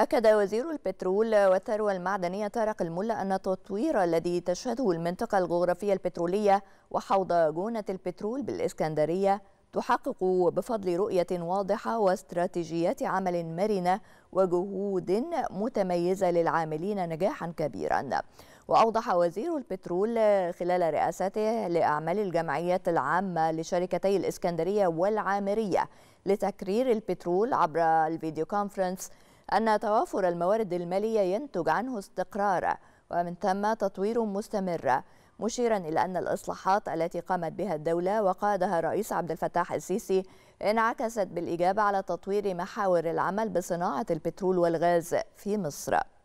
أكد وزير البترول والثروة المعدنية طارق الملا أن التطوير الذي تشهده المنطقة الجغرافية البترولية وحوض جونة البترول بالإسكندرية تحقق بفضل رؤية واضحة واستراتيجيات عمل مرنة وجهود متميزة للعاملين نجاحا كبيرا وأوضح وزير البترول خلال رئاسته لأعمال الجمعيات العامة لشركتي الإسكندرية والعامرية لتكرير البترول عبر الفيديو كونفرنس أن توافر الموارد المالية ينتج عنه استقرار ومن ثم تطوير مستمر مشيرا إلى أن الإصلاحات التي قامت بها الدولة وقادها الرئيس عبد الفتاح السيسي انعكست بالإجابة على تطوير محاور العمل بصناعة البترول والغاز في مصر